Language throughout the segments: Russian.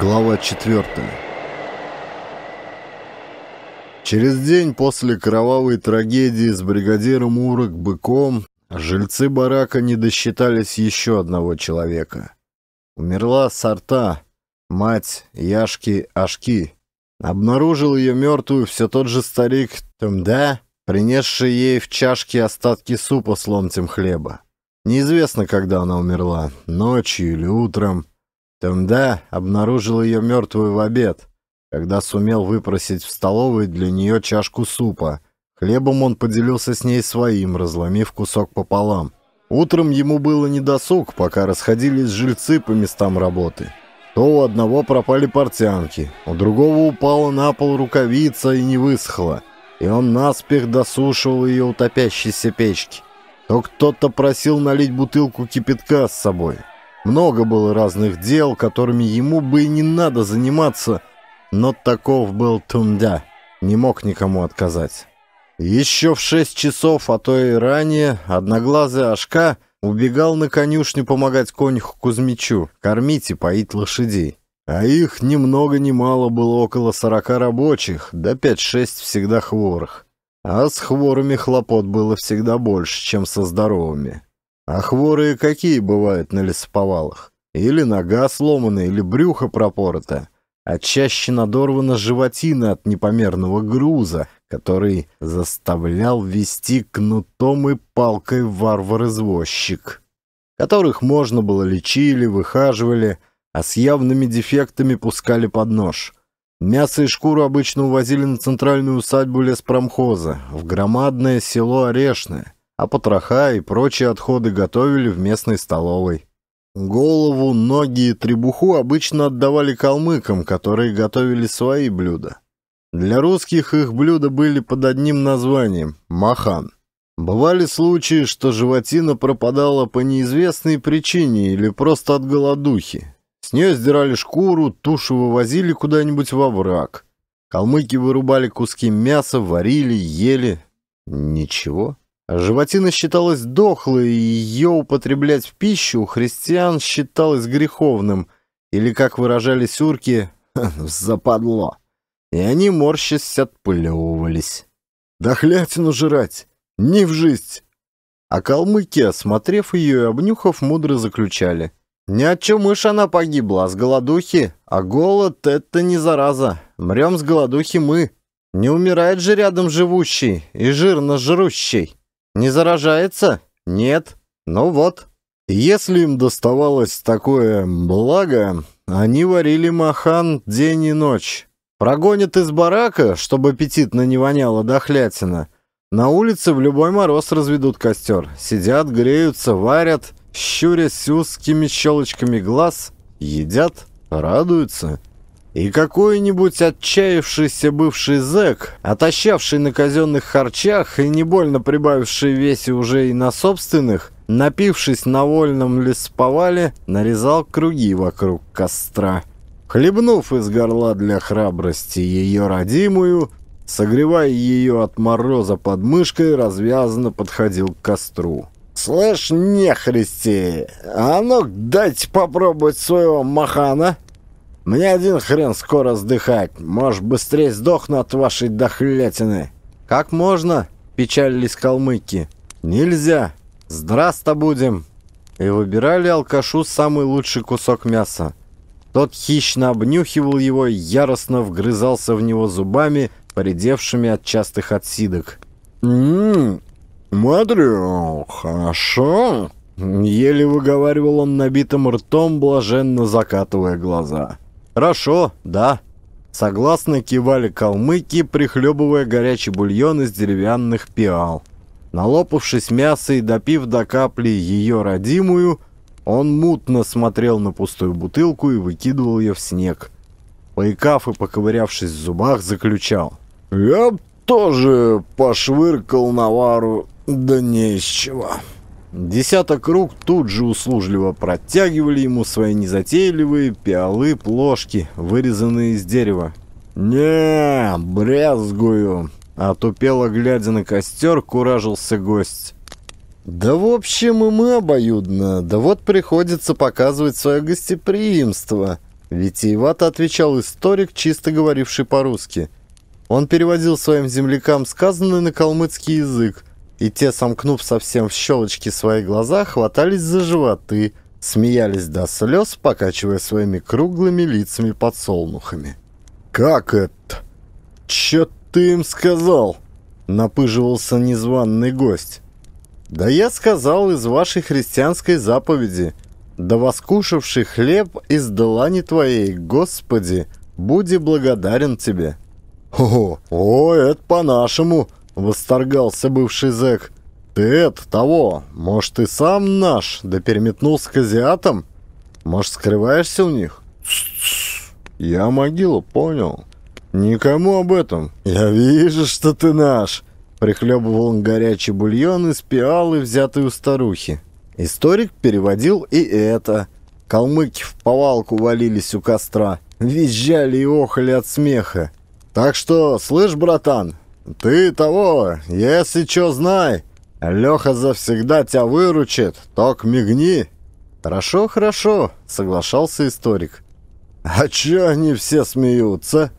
Глава 4 Через день после кровавой трагедии с бригадиром Урок быком жильцы барака не досчитались еще одного человека. Умерла Сарта, мать Яшки Ашки. Обнаружил ее мертвую все тот же старик Тумда, принесший ей в чашке остатки супа с ломтем хлеба. Неизвестно, когда она умерла, ночью или утром – Тенде обнаружил ее мертвую в обед, когда сумел выпросить в столовой для нее чашку супа. Хлебом он поделился с ней своим, разломив кусок пополам. Утром ему было недосуг, пока расходились жильцы по местам работы. То у одного пропали портянки, у другого упала на пол рукавица и не высохла, и он наспех досушивал ее у топящейся печки. То кто-то просил налить бутылку кипятка с собой – много было разных дел, которыми ему бы и не надо заниматься, но таков был Тумдя, не мог никому отказать. Еще в шесть часов, а то и ранее, одноглазый Ашка убегал на конюшню помогать конюху Кузьмичу, кормить и поить лошадей. А их ни много ни мало было около сорока рабочих, да пять-шесть всегда хворых. А с хворыми хлопот было всегда больше, чем со здоровыми. А хворые какие бывают на лесоповалах? Или нога сломана, или брюхо пропорото, а чаще надорвана животина от непомерного груза, который заставлял вести кнутом и палкой варвар-извозчик, которых можно было лечили, выхаживали, а с явными дефектами пускали под нож. Мясо и шкуру обычно увозили на центральную усадьбу леспромхоза, в громадное село Орешное — а потроха и прочие отходы готовили в местной столовой. Голову, ноги и требуху обычно отдавали калмыкам, которые готовили свои блюда. Для русских их блюда были под одним названием – махан. Бывали случаи, что животина пропадала по неизвестной причине или просто от голодухи. С нее сдирали шкуру, тушу вывозили куда-нибудь во враг. Калмыки вырубали куски мяса, варили, ели. Ничего. Животина считалась дохлой, и ее употреблять в пищу у христиан считалось греховным, или, как выражались урки, «Ну, «западло». И они, морщась, отплевывались. «Дохлятину жрать! Не в жизнь!» А калмыки, осмотрев ее и обнюхав, мудро заключали. «Ни от мышь она погибла, а с голодухи. А голод — это не зараза. Мрем с голодухи мы. Не умирает же рядом живущий и жирно жрущий». Не заражается? Нет. Ну вот. Если им доставалось такое благо, они варили махан день и ночь. Прогонят из барака, чтобы аппетитно не воняло дохлятина. На улице в любой мороз разведут костер. Сидят, греются, варят, щурясь узкими щелочками глаз, едят, радуются. И какой-нибудь отчаявшийся бывший зэк, отощавший на казенных харчах и не больно прибавивший весе уже и на собственных, напившись на вольном лесповале, нарезал круги вокруг костра. Хлебнув из горла для храбрости ее родимую, согревая ее от мороза под мышкой, развязанно подходил к костру. «Слышь, нехристи, а ну дайте попробовать своего махана!» Мне один хрен скоро сдыхать. Может, быстрее сдохну от вашей дохлятины. Как можно? Печалились калмыки. Нельзя. Здраста будем. И выбирали алкашу самый лучший кусок мяса. Тот хищно обнюхивал его и яростно вгрызался в него зубами, поредевшими от частых отсидок. «Ммм, смотрю, хорошо!» Еле выговаривал он набитым ртом, блаженно закатывая глаза. «Хорошо, да». Согласно кивали калмыки, прихлебывая горячий бульон из деревянных пиал. Налопавшись мяса и допив до капли ее родимую, он мутно смотрел на пустую бутылку и выкидывал ее в снег. Поикав и поковырявшись в зубах, заключал. «Я тоже пошвыркал навару, да не из чего». Десяток рук тут же услужливо протягивали ему свои незатейливые пиалы-плошки, вырезанные из дерева. не брезгую!» Отупело глядя на костер, куражился гость. «Да в общем и мы обоюдно, да вот приходится показывать свое гостеприимство», витиевато отвечал историк, чисто говоривший по-русски. Он переводил своим землякам сказанное на калмыцкий язык – и те, сомкнув совсем в щелочки свои глаза, хватались за животы, смеялись до слез, покачивая своими круглыми лицами подсолнухами. «Как это? Че ты им сказал?» — напыживался незваный гость. «Да я сказал из вашей христианской заповеди, да воскушавший хлеб из долани твоей, Господи, буди благодарен тебе». «О, о это по-нашему!» — восторгался бывший зэк. «Ты это, того, может, ты сам наш, да переметнулся к азиатам? Может, скрываешься у них?» «Я могилу, понял. Никому об этом. Я вижу, что ты наш!» Прихлебывал он горячий бульон из пиалы, взятой у старухи. Историк переводил и это. Калмыки в повалку валились у костра, визжали и охали от смеха. «Так что, слышь, братан, «Ты того, если чё знай, Лёха завсегда тебя выручит, ток мигни». «Хорошо, хорошо», — соглашался историк. «А чё они все смеются?»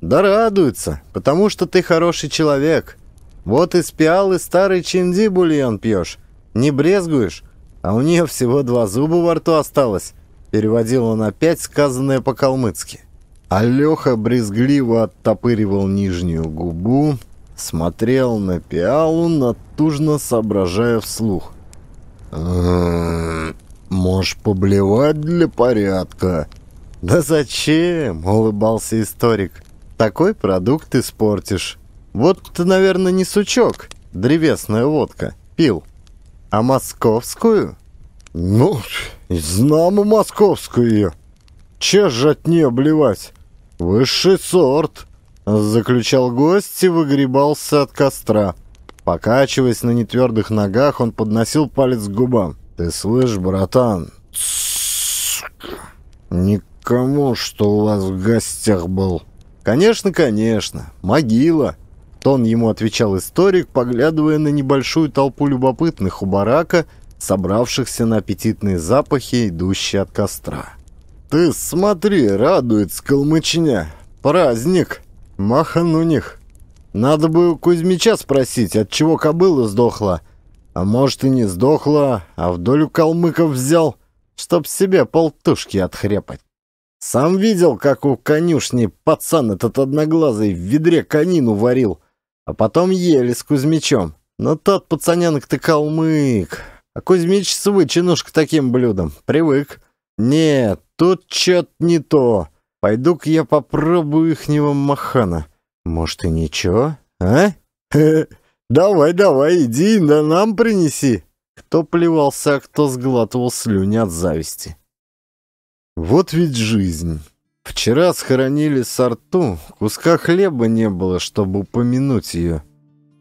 «Да радуются, потому что ты хороший человек. Вот из пиалы старый чинди бульон пьёшь, не брезгуешь, а у неё всего два зуба во рту осталось», — переводил он опять сказанное по-калмыцки. Алёха брезгливо оттопыривал нижнюю губу, смотрел на пиалу, натужно соображая вслух. «М-м, «Можешь поблевать для порядка?» «Да зачем?» — улыбался историк. «Такой продукт испортишь. Вот ты, наверное, не сучок, древесная водка, пил. А московскую?» «Ну, знамо московскую. Че ж от нее блевать?» «Высший сорт!» — заключал гость и выгребался от костра. Покачиваясь на нетвердых ногах, он подносил палец к губам. «Ты слышишь, братан?» «Никому, что у вас в гостях был!» «Конечно, конечно! Могила!» Тон ему отвечал историк, поглядывая на небольшую толпу любопытных у барака, собравшихся на аппетитные запахи, идущие от костра. «Ты смотри, радуется калмычня! Праздник! Махан у них! Надо бы у Кузьмича спросить, от чего кобыла сдохла. А может и не сдохла, а вдоль у калмыков взял, чтоб себе полтушки отхрепать. Сам видел, как у конюшни пацан этот одноглазый в ведре конину варил, а потом ели с Кузьмичом. Но тот пацаненок-то калмык, а Кузьмич свыченуш к таким блюдом привык. Нет, Тут чё-то не то. Пойду-ка я попробую ихнего махана. Может, и ничего, а? Давай, давай, иди, да нам принеси. Кто плевался, а кто сглатывал слюни от зависти. Вот ведь жизнь. Вчера схоронили сорту, куска хлеба не было, чтобы упомянуть ее.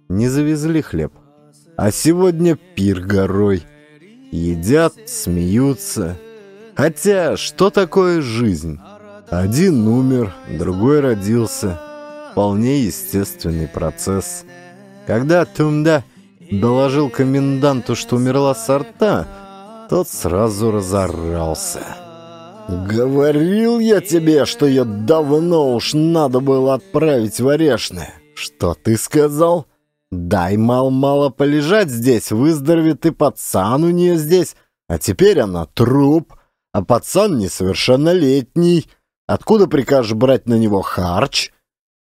Не завезли хлеб. А сегодня пир горой. Едят, смеются, Хотя, что такое жизнь? Один умер, другой родился. Вполне естественный процесс. Когда Тумда доложил коменданту, что умерла сорта, тот сразу разорался. «Говорил я тебе, что ее давно уж надо было отправить в Орешное. Что ты сказал? Дай мал-мало полежать здесь, выздоровеет и пацан у нее здесь, а теперь она труп» а пацан несовершеннолетний. Откуда прикажешь брать на него харч?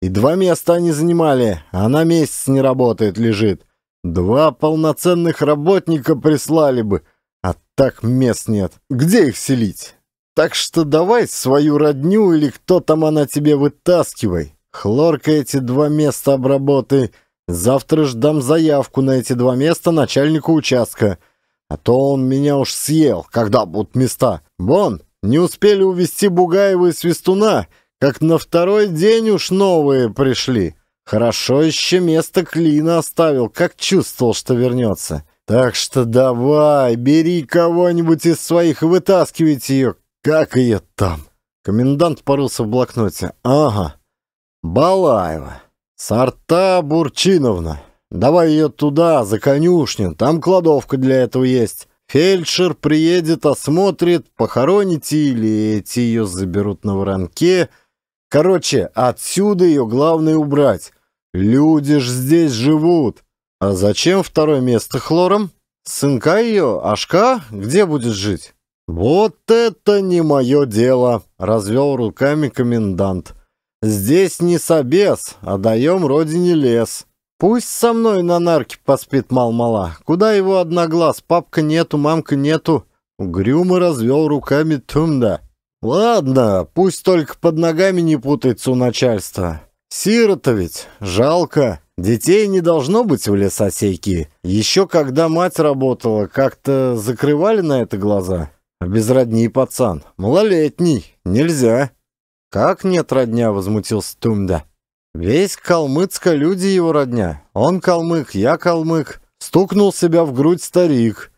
И два места они занимали, она а месяц не работает, лежит. Два полноценных работника прислали бы, а так мест нет. Где их селить? Так что давай свою родню или кто там она тебе вытаскивай. Хлорка эти два места обработай. Завтра ж дам заявку на эти два места начальнику участка. А то он меня уж съел, когда будут места. Вон, не успели увести Бугаева и Свистуна, как на второй день уж новые пришли. Хорошо еще место клина оставил, как чувствовал, что вернется. Так что давай, бери кого-нибудь из своих и вытаскивайте ее. Как ее там? Комендант порылся в блокноте. Ага. Балаева. Сорта Бурчиновна. Давай ее туда, за конюшню. Там кладовка для этого есть. Фельдшер приедет, осмотрит, похороните или эти ее заберут на воронке. Короче, отсюда ее главное убрать. Люди ж здесь живут. А зачем второе место хлором? Сынка ее, Ашка, где будет жить? Вот это не мое дело, развел руками комендант. Здесь не собес, а даем родине лес. Пусть со мной на нарке поспит мал-мала. Куда его одноглаз? Папка нету, мамка нету. Угрюмо развел руками Тумда. Ладно, пусть только под ногами не путается у начальства. Сирота ведь, жалко. Детей не должно быть в лесосейке. Еще когда мать работала, как-то закрывали на это глаза. Без родни пацан. Малолетний. Нельзя. Как нет родня, возмутился Тумда. Весь Калмыцка люди его родня. Он калмык, я калмык. Стукнул себя в грудь старик.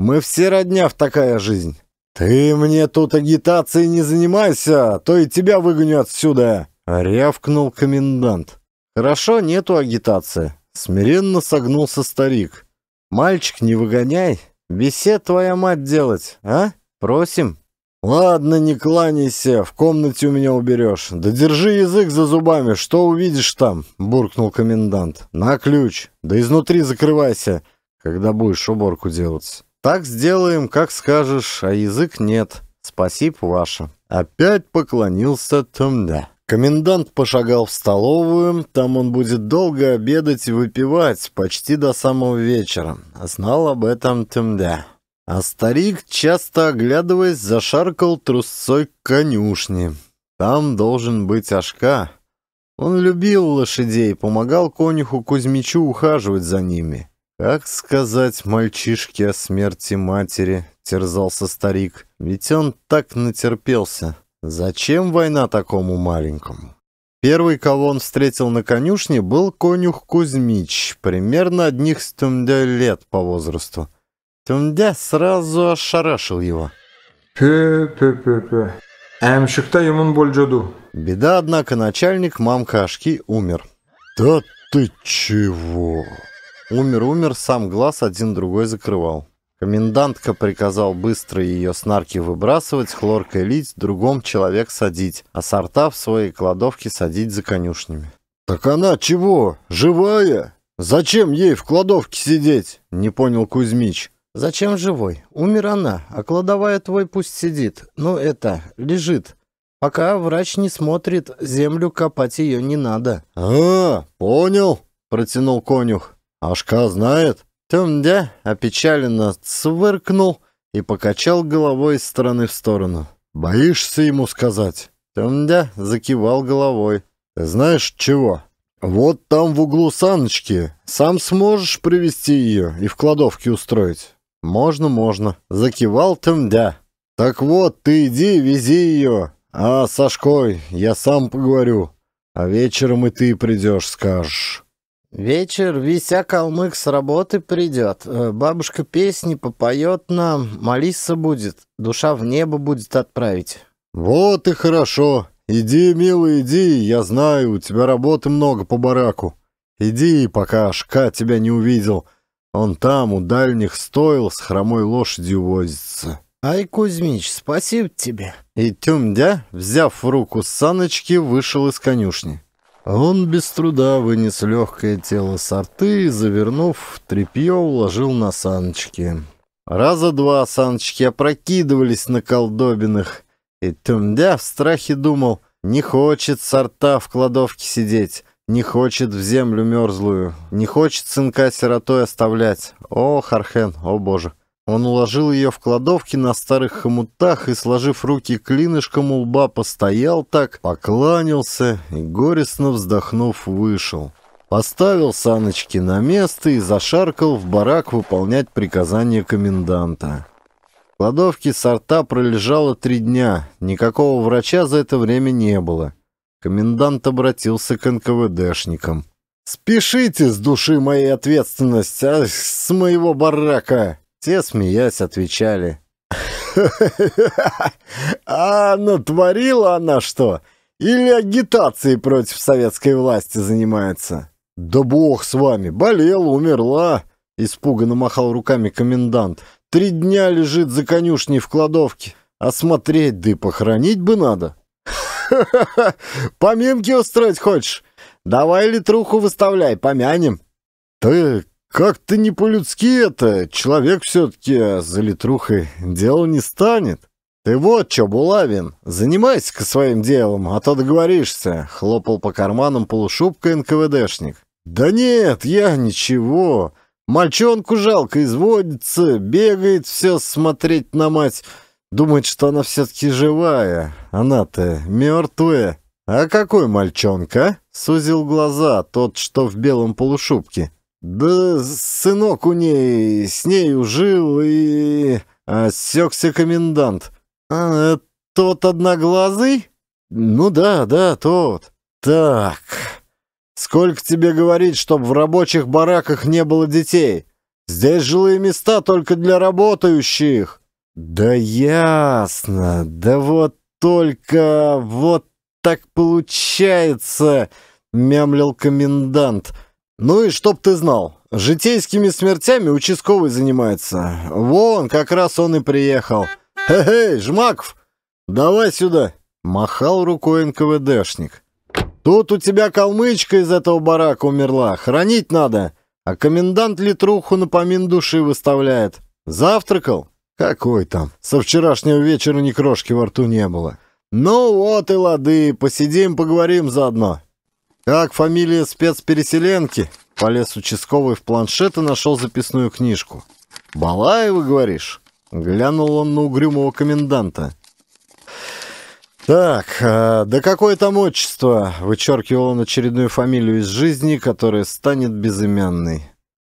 Мы все родня в такая жизнь. Ты мне тут агитацией не занимайся, а то и тебя выгоню отсюда. Рявкнул комендант. Хорошо, нету агитации. Смиренно согнулся старик. Мальчик, не выгоняй. Бесед твоя мать делать, а? Просим. «Ладно, не кланяйся, в комнате у меня уберешь. Да держи язык за зубами, что увидишь там?» — буркнул комендант. «На ключ. Да изнутри закрывайся, когда будешь уборку делать. Так сделаем, как скажешь, а язык нет. Спасибо, ваше. Опять поклонился Томда. Комендант пошагал в столовую, там он будет долго обедать и выпивать, почти до самого вечера. Знал об этом Томда. А старик, часто оглядываясь, зашаркал трусцой к конюшне. Там должен быть Ашка. Он любил лошадей, помогал конюху Кузьмичу ухаживать за ними. «Как сказать мальчишке о смерти матери?» — терзался старик. «Ведь он так натерпелся. Зачем война такому маленькому?» Первый, кого он встретил на конюшне, был конюх Кузьмич, примерно одних с лет по возрасту. Тюндя сразу ошарашил его. Пе-пе-пе-пе. Эмшикта емун больджаду. Беда, однако, начальник мамкашки умер. Да ты чего? Умер-умер, сам глаз один другой закрывал. Комендантка приказал быстро ее с нарки выбрасывать, хлоркой лить, другом человек садить, а сорта в своей кладовке садить за конюшнями. «Так она чего? Живая? Зачем ей в кладовке сидеть?» — не понял Кузьмич. «Зачем живой? Умер она, а кладовая твой пусть сидит. Ну это, лежит. Пока врач не смотрит, землю копать ее не надо». «А, понял», — протянул конюх. «Ашка знает?» Тымдя опечаленно цвыркнул и покачал головой из стороны в сторону. «Боишься ему сказать?» Тымдя закивал головой. «Ты знаешь чего? Вот там в углу саночки. Сам сможешь привести ее и в кладовке устроить?» «Можно, можно», — закивал Тымдя. «Так вот, ты иди, вези ее, а с Сашкой я сам поговорю, а вечером и ты придешь, скажешь». Вечер вися калмык с работы придет. Э, бабушка песни попоет нам, молиться будет, душа в небо будет отправить. Вот и хорошо. Иди, милый, иди, я знаю, у тебя работы много по бараку. Иди, пока Ашка тебя не увидел. — он там, у дальних стоил, с хромой лошадью возится. «Ай, Кузьмич, спасибо тебе!» И Тюмдя, взяв в руку саночки, вышел из конюшни. Он без труда вынес легкое тело сорты и, завернув в тряпье, уложил на саночки. Раза два саночки опрокидывались на колдобинах, и Тюмдя в страхе думал, не хочет сорта в кладовке сидеть. Не хочет в землю мерзлую, не хочет сынка сиротой оставлять. О, Хархен, о боже!» Он уложил ее в кладовке на старых хомутах и, сложив руки клинышком у лба, постоял так, покланялся и, горестно вздохнув, вышел. Поставил саночки на место и зашаркал в барак выполнять приказания коменданта. В кладовке сорта пролежало три дня, никакого врача за это время не было. Комендант обратился к НКВДшникам. «Спешите с души моей ответственность, а с моего барака!» Те, смеясь, отвечали. «А натворила она что? Или агитацией против советской власти занимается?» «Да бог с вами! Болела, умерла!» Испуганно махал руками комендант. «Три дня лежит за конюшней в кладовке. Осмотреть, да и похоронить бы надо!» Поминки устроить хочешь? Давай литруху выставляй, помянем. Ты как-то не по-людски это. Человек все-таки за литрухой дело не станет. «Ты вот что, Булавин, занимайся-ка своим делом, а то договоришься», — хлопал по карманам полушубка НКВДшник. «Да нет, я ничего. Мальчонку жалко, изводится, бегает все смотреть на мать. Думает, что она все-таки живая. Она-то мертвая. А какой мальчонка? А? Сузил глаза тот, что в белом полушубке. Да сынок у ней, с ней ужил и... Осекся комендант. А, тот одноглазый? Ну да, да, тот. Так, сколько тебе говорить, чтобы в рабочих бараках не было детей? Здесь жилые места только для работающих. «Да ясно! Да вот только... вот так получается!» — мямлил комендант. «Ну и чтоб ты знал, житейскими смертями участковый занимается. Вон, как раз он и приехал. хе Жмаков, давай сюда!» — махал рукой НКВДшник. «Тут у тебя калмычка из этого барака умерла, хранить надо, а комендант литруху на помин души выставляет. Завтракал?» Какой там? Со вчерашнего вечера ни крошки во рту не было. Ну вот и лады, посидим, поговорим заодно. Как фамилия спецпереселенки? Полез участковый в планшет и нашел записную книжку. «Балаева, говоришь?» Глянул он на угрюмого коменданта. «Так, а, да какое там отчество?» Вычеркивал он очередную фамилию из жизни, которая станет безымянной.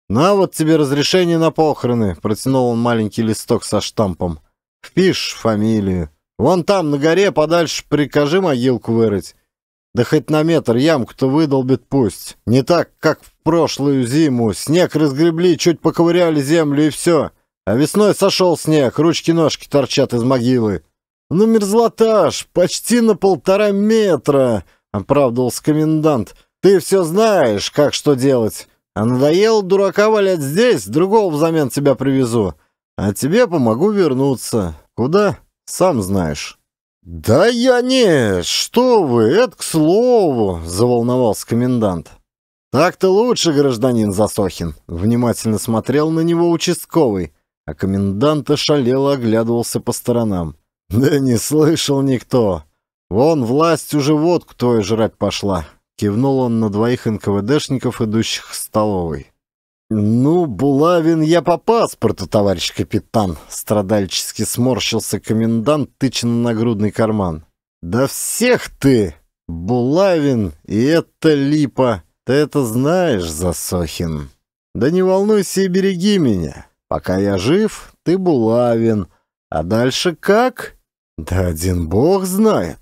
«На вот тебе разрешение на похороны», — протянул он маленький листок со штампом. Впишь фамилию. Вон там, на горе, подальше прикажи могилку вырыть. Да хоть на метр ямку-то выдолбит пусть. Не так, как в прошлую зиму. Снег разгребли, чуть поковыряли землю и все. А весной сошел снег, ручки-ножки торчат из могилы». «Ну, мерзлотаж, почти на полтора метра», — оправдывался комендант. «Ты все знаешь, как что делать». А надоел дурака валять здесь, другого взамен тебя привезу. А тебе помогу вернуться. Куда? Сам знаешь». «Да я не... Что вы, это к слову!» — заволновался комендант. «Так-то лучше, гражданин Засохин!» — внимательно смотрел на него участковый, а комендант ошалело оглядывался по сторонам. «Да не слышал никто! Вон власть уже водку твою жрать пошла, Кивнул он на двоих НКВДшников, идущих в столовой. «Ну, Булавин я по паспорту, товарищ капитан!» Страдальчески сморщился комендант, тыча на нагрудный карман. «Да всех ты! Булавин и это липа! Ты это знаешь, Засохин! Да не волнуйся и береги меня! Пока я жив, ты Булавин, а дальше как? Да один бог знает!»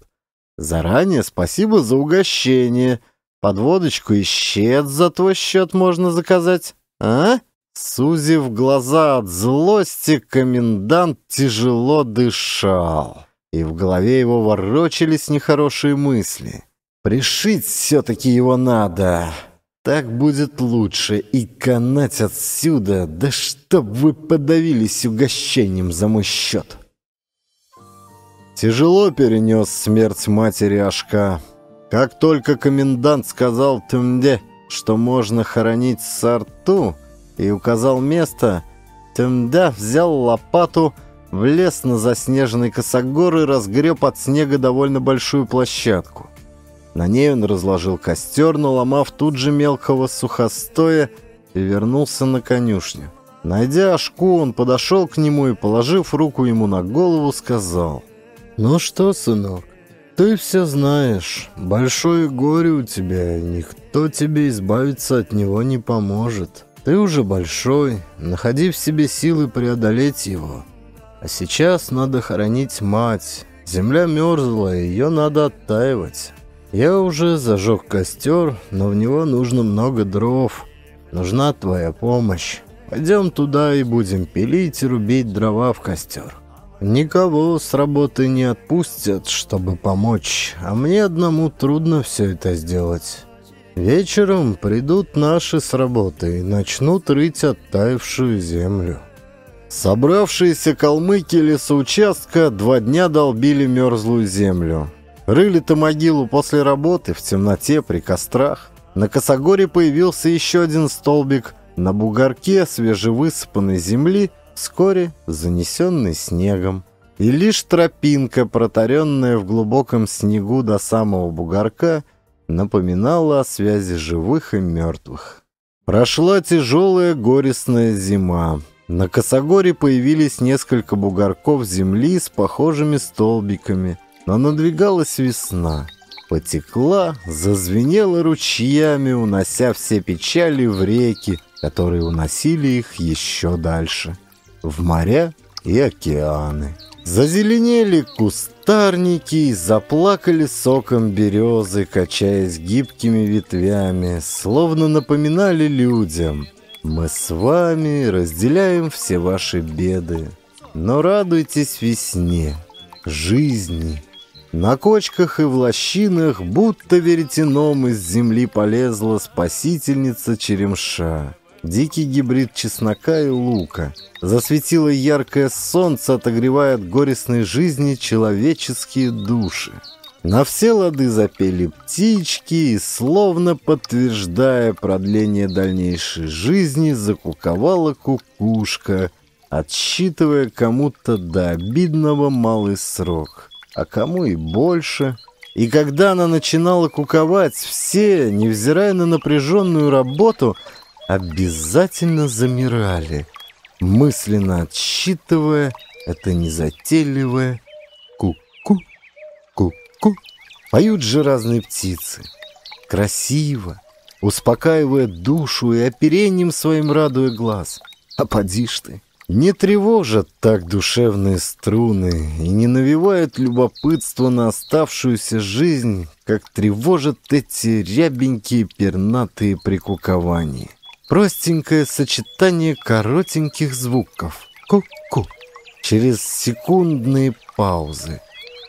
Заранее спасибо за угощение. Под водочку и щет за твой счет можно заказать, а? Сузив глаза от злости, комендант тяжело дышал, и в голове его ворочались нехорошие мысли. «Пришить все-таки его надо!» Так будет лучше и канать отсюда, да чтоб вы подавились угощением за мой счет. Тяжело перенес смерть матери Ашка. Как только комендант сказал Тымде, что можно хоронить Сарту, и указал место, Тымда взял лопату, влез на заснеженный косогор и разгреб от снега довольно большую площадку. На ней он разложил костер, наломав тут же мелкого сухостоя и вернулся на конюшню. Найдя Ашку, он подошел к нему и, положив руку ему на голову, сказал — «Ну что, сынок, ты все знаешь. Большое горе у тебя, никто тебе избавиться от него не поможет. Ты уже большой, находи в себе силы преодолеть его. А сейчас надо хоронить мать. Земля мерзла, ее надо оттаивать. Я уже зажег костер, но в него нужно много дров. Нужна твоя помощь. Пойдем туда и будем пилить и рубить дрова в костер. Никого с работы не отпустят, чтобы помочь, а мне одному трудно все это сделать. Вечером придут наши с работы и начнут рыть оттаившую землю. Собравшиеся калмыки лесоучастка два дня долбили мерзлую землю. Рыли-то могилу после работы, в темноте, при кострах. На косогоре появился еще один столбик. На бугорке свежевысыпанной земли – вскоре занесенный снегом, и лишь тропинка, протаренная в глубоком снегу до самого бугорка, напоминала о связи живых и мертвых. Прошла тяжелая горестная зима. На Косогоре появились несколько бугорков земли с похожими столбиками, но надвигалась весна. Потекла, зазвенела ручьями, унося все печали в реки, которые уносили их еще дальше в моря и океаны. Зазеленели кустарники, заплакали соком березы, качаясь гибкими ветвями, словно напоминали людям. Мы с вами разделяем все ваши беды, но радуйтесь весне, жизни. На кочках и в лощинах будто веретеном из земли полезла спасительница черемша. Дикий гибрид чеснока и лука. Засветило яркое солнце, отогревая от горестной жизни человеческие души. На все лады запели птички и, словно подтверждая продление дальнейшей жизни, закуковала кукушка, отсчитывая кому-то до обидного малый срок, а кому и больше – и когда она начинала куковать, все, невзирая на напряженную работу, обязательно замирали, мысленно отсчитывая это незатейливое ку-ку, ку-ку. Поют же разные птицы. Красиво, успокаивая душу и оперением своим радуя глаз. А поди ж ты. Не тревожат так душевные струны и не навевают любопытство на оставшуюся жизнь, как тревожат эти рябенькие пернатые прикукования. Простенькое сочетание коротеньких звуков. Ку-ку. Через секундные паузы.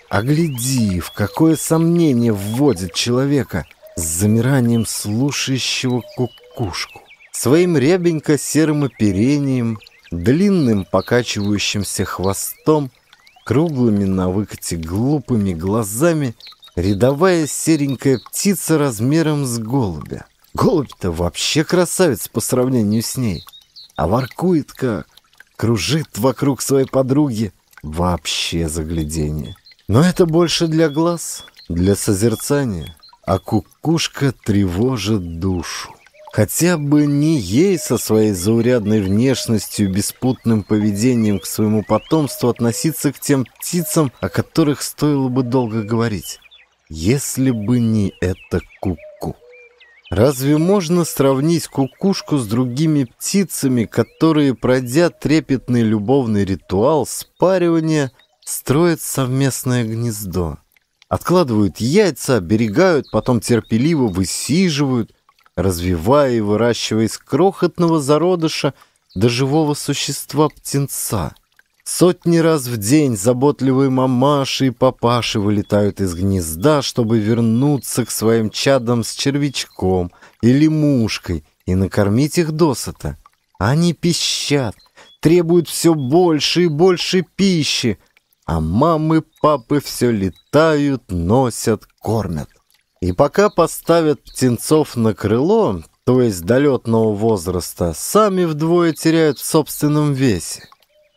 Огляди, в какое сомнение вводит человека с замиранием слушающего кукушку. Своим рябенько серым оперением, длинным покачивающимся хвостом, круглыми на выкате глупыми глазами рядовая серенькая птица размером с голубя. Голубь-то вообще красавец по сравнению с ней. А воркует как. Кружит вокруг своей подруги. Вообще заглядение. Но это больше для глаз, для созерцания. А кукушка тревожит душу. Хотя бы не ей со своей заурядной внешностью беспутным поведением к своему потомству относиться к тем птицам, о которых стоило бы долго говорить. Если бы не эта кукушка. Разве можно сравнить кукушку с другими птицами, которые, пройдя трепетный любовный ритуал спаривания, строят совместное гнездо? Откладывают яйца, оберегают, потом терпеливо высиживают, развивая и выращивая из крохотного зародыша до живого существа птенца – Сотни раз в день заботливые мамаши и папаши вылетают из гнезда, чтобы вернуться к своим чадам с червячком или мушкой и накормить их досыта. Они пищат, требуют все больше и больше пищи, а мамы, папы все летают, носят, кормят. И пока поставят птенцов на крыло, то есть до летного возраста, сами вдвое теряют в собственном весе.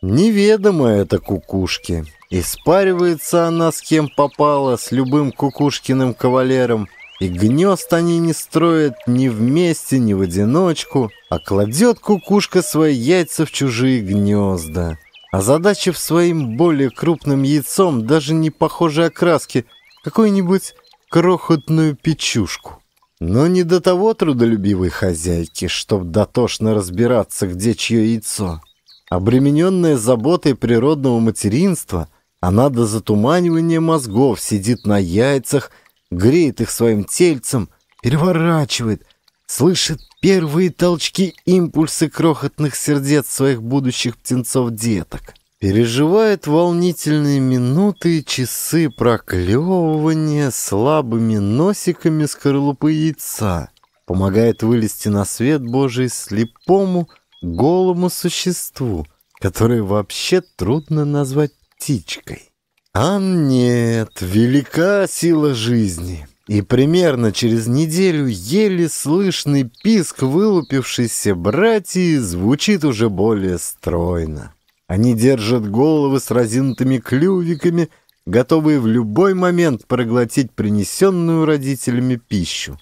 Неведомо это кукушке. Испаривается она с кем попало, с любым кукушкиным кавалером, и гнезд они не строят ни вместе, ни в одиночку, а кладет кукушка свои яйца в чужие гнезда. А задача в своим более крупным яйцом даже не похожей окраски, какую-нибудь крохотную печушку. Но не до того трудолюбивой хозяйки, чтоб дотошно разбираться, где чье яйцо. Обремененная заботой природного материнства, она до затуманивания мозгов сидит на яйцах, греет их своим тельцем, переворачивает, слышит первые толчки импульсы крохотных сердец своих будущих птенцов-деток. Переживает волнительные минуты и часы проклевывания слабыми носиками скорлупы яйца. Помогает вылезти на свет Божий слепому, голому существу, которое вообще трудно назвать птичкой. А нет, велика сила жизни. И примерно через неделю еле слышный писк вылупившейся братьи звучит уже более стройно. Они держат головы с разинутыми клювиками, готовые в любой момент проглотить принесенную родителями пищу.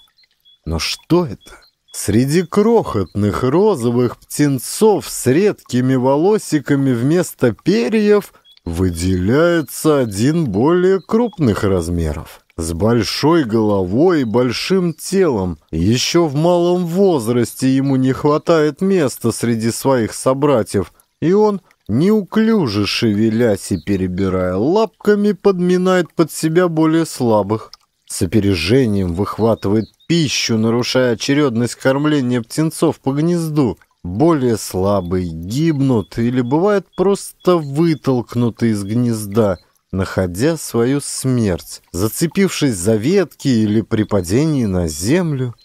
Но что это? Среди крохотных розовых птенцов с редкими волосиками вместо перьев выделяется один более крупных размеров. С большой головой и большим телом. Еще в малом возрасте ему не хватает места среди своих собратьев, и он, неуклюже шевелясь и перебирая лапками, подминает под себя более слабых. С опережением выхватывает пищу, нарушая очередность кормления птенцов по гнезду. Более слабые гибнут или бывают просто вытолкнуты из гнезда, находя свою смерть, зацепившись за ветки или при падении на землю.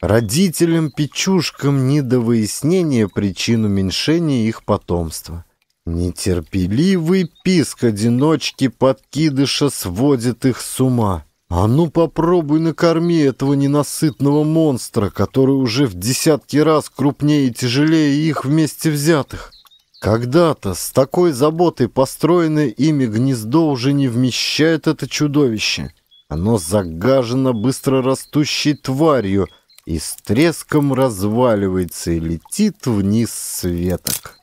Родителям-печушкам не до выяснения причин уменьшения их потомства. Нетерпеливый писк одиночки подкидыша сводит их с ума. А ну попробуй накорми этого ненасытного монстра, который уже в десятки раз крупнее и тяжелее их вместе взятых. Когда-то с такой заботой построенное ими гнездо уже не вмещает это чудовище. Оно загажено быстро растущей тварью и с треском разваливается и летит вниз с веток.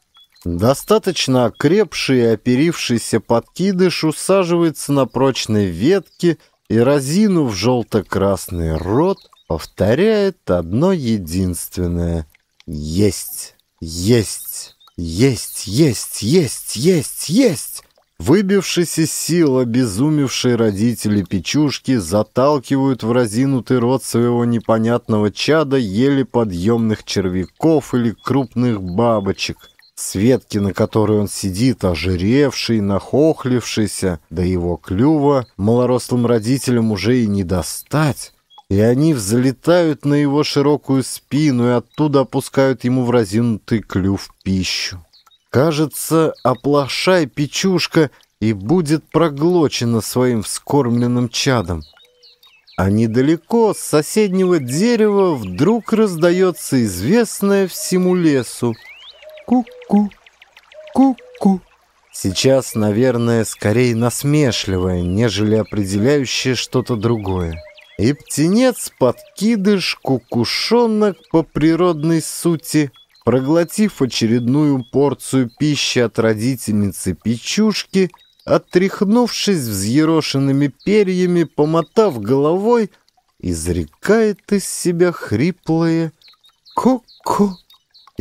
Достаточно окрепший и оперившийся подкидыш усаживается на прочной ветке, и, разинув желто-красный рот, повторяет одно единственное «Есть! Есть! Есть! Есть! Есть! Есть! Есть!» Выбившись из сил, обезумевшие родители печушки заталкивают в разинутый рот своего непонятного чада еле подъемных червяков или крупных бабочек. С ветки, на которой он сидит, ожиревший, нахохлившийся, до его клюва малорослым родителям уже и не достать. И они взлетают на его широкую спину и оттуда опускают ему в разинутый клюв пищу. Кажется, оплошай печушка и будет проглочена своим вскормленным чадом. А недалеко с соседнего дерева вдруг раздается известное всему лесу. Кук. Ку-ку-ку. Сейчас, наверное, скорее насмешливое, нежели определяющее что-то другое. И птенец, подкидыш, кукушонок по природной сути, проглотив очередную порцию пищи от родительницы печушки, отряхнувшись взъерошенными перьями, помотав головой, изрекает из себя хриплое «Ку-ку».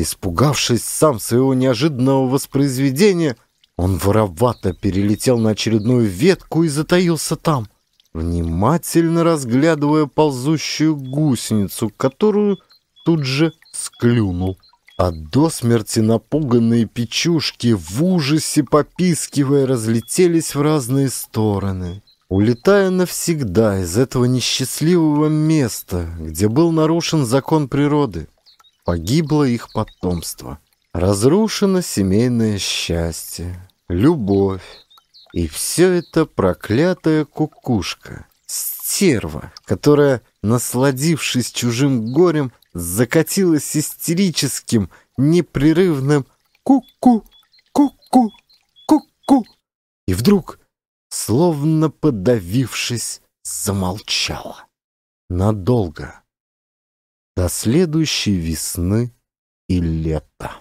Испугавшись сам своего неожиданного воспроизведения, он воровато перелетел на очередную ветку и затаился там, внимательно разглядывая ползущую гусеницу, которую тут же склюнул. А до смерти напуганные печушки в ужасе попискивая разлетелись в разные стороны, улетая навсегда из этого несчастливого места, где был нарушен закон природы. Погибло их потомство. Разрушено семейное счастье, любовь. И все это проклятая кукушка, стерва, которая, насладившись чужим горем, закатилась истерическим, непрерывным «ку-ку, ку-ку, ку-ку». И вдруг, словно подавившись, замолчала. Надолго до следующей весны и лета.